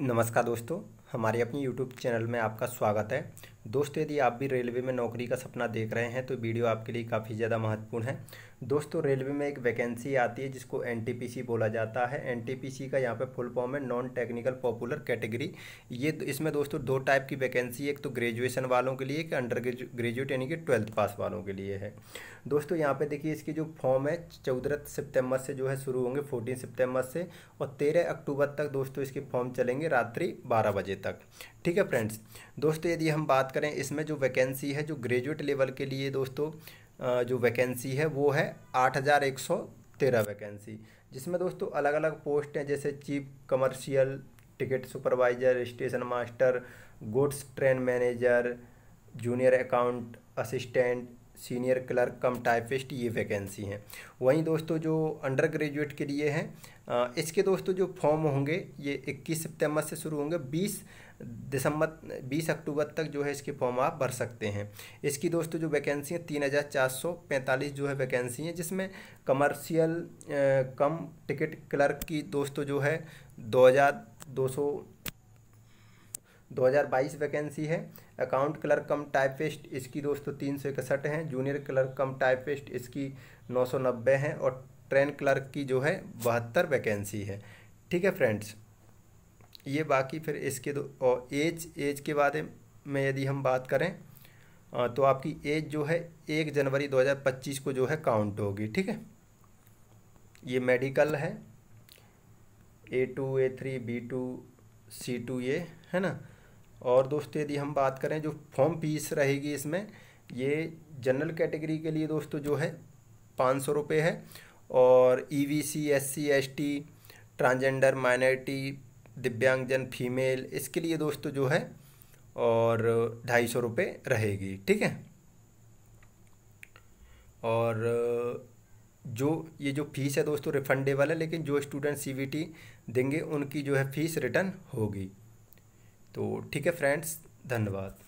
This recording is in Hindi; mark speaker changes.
Speaker 1: नमस्कार दोस्तों हमारे अपने यूट्यूब चैनल में आपका स्वागत है दोस्त यदि आप भी रेलवे में नौकरी का सपना देख रहे हैं तो वीडियो आपके लिए काफ़ी ज़्यादा महत्वपूर्ण है दोस्तों रेलवे में एक वैकेंसी आती है जिसको एन बोला जाता है एन का यहाँ पे फुल फॉर्म है नॉन टेक्निकल पॉपुलर कैटेगरी ये इसमें दोस्तों दो टाइप की वैकेंसी एक तो ग्रेजुएशन वालों के लिए एक अंडर ग्रेजुएट यानी कि ट्वेल्थ पास वालों के लिए है दोस्तों यहाँ पर देखिए इसकी जो फॉर्म है चौदह सितम्बर से जो है शुरू होंगे फोर्टीन सितम्बर से और तेरह अक्टूबर तक दोस्तों इसके फॉर्म चलेंगे रात्रि बारह बजे तक ठीक है फ्रेंड्स दोस्तों यदि हम बात करें इसमें जो वैकेंसी है जो ग्रेजुएट लेवल के लिए दोस्तों जो वैकेंसी है वो है आठ हज़ार एक सौ तेरह वैकेंसी जिसमें दोस्तों अलग अलग पोस्ट हैं जैसे chief commercial ticket supervisor station master goods train manager junior account assistant senior clerk cum typist ये वैकेंसी हैं वहीं दोस्तों जो अंडर ग्रेजुएट के लिए हैं इसके दोस्तों जो फॉर्म होंगे ये 21 सितंबर से शुरू होंगे 20 दिसंबर 20 अक्टूबर तक जो है इसके फॉर्म आप भर सकते हैं इसकी दोस्तों जो वैकेंसी है तीन हज़ार चार सौ पैंतालीस जो है वैकेंसी हैं जिसमें कमर्शियल कम टिकट क्लर्क की दोस्तों जो है दो हज़ार दो सौ 2022 वैकेंसी है अकाउंट क्लर्क कम टाइपिस्ट इसकी दोस्तों तो तीन सौ इकसठ हैं जूनियर क्लर्क कम टाइपिस्ट इसकी नौ सौ नब्बे हैं और ट्रेन क्लर्क की जो है बहत्तर वैकेंसी है ठीक है फ्रेंड्स ये बाकी फिर इसके दो और एज एज के बारे में यदि हम बात करें तो आपकी एज जो है एक जनवरी 2025 को जो है काउंट होगी ठीक है ये मेडिकल है A two A three B two C two ये है ना और दोस्तों यदि हम बात करें जो फॉर्म फीस रहेगी इसमें ये जनरल कैटेगरी के लिए दोस्तों जो है पाँच सौ रुपये है और E V C S C S T transgender minority दिव्यांगजन फीमेल इसके लिए दोस्तों जो है और ढाई सौ रुपये रहेगी ठीक है और जो ये जो फीस है दोस्तों रिफंडेबल है लेकिन जो स्टूडेंट टी देंगे उनकी जो है फ़ीस रिटर्न होगी तो ठीक है फ्रेंड्स धन्यवाद